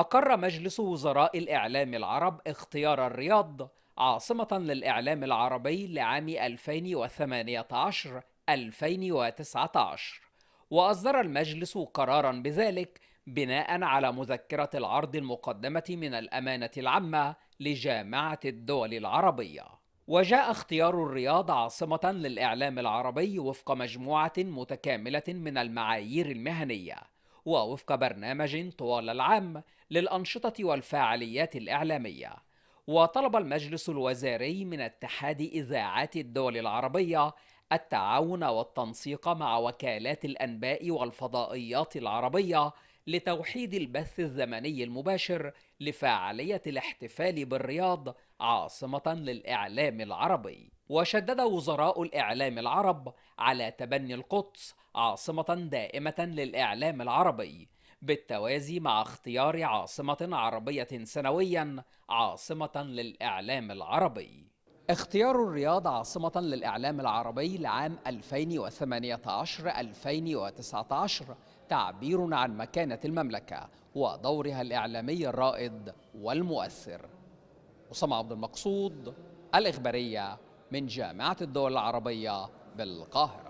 أقر مجلس وزراء الإعلام العرب اختيار الرياض عاصمة للإعلام العربي لعام 2018 2019 وأصدر المجلس قرارا بذلك بناء على مذكرة العرض المقدمة من الأمانة العامة لجامعة الدول العربية وجاء اختيار الرياض عاصمة للإعلام العربي وفق مجموعة متكاملة من المعايير المهنية ووفق برنامج طوال العام للأنشطة والفعاليات الإعلامية وطلب المجلس الوزاري من اتحاد إذاعات الدول العربية التعاون والتنسيق مع وكالات الأنباء والفضائيات العربية لتوحيد البث الزمني المباشر لفعالية الاحتفال بالرياض عاصمة للإعلام العربي وشدد وزراء الإعلام العرب على تبني القدس عاصمة دائمة للإعلام العربي بالتوازي مع اختيار عاصمة عربية سنويا عاصمة للإعلام العربي اختيار الرياض عاصمة للإعلام العربي لعام 2018-2019 تعبير عن مكانة المملكة ودورها الإعلامي الرائد والمؤثر أسامة عبد المقصود الإخبارية من جامعة الدول العربية بالقاهرة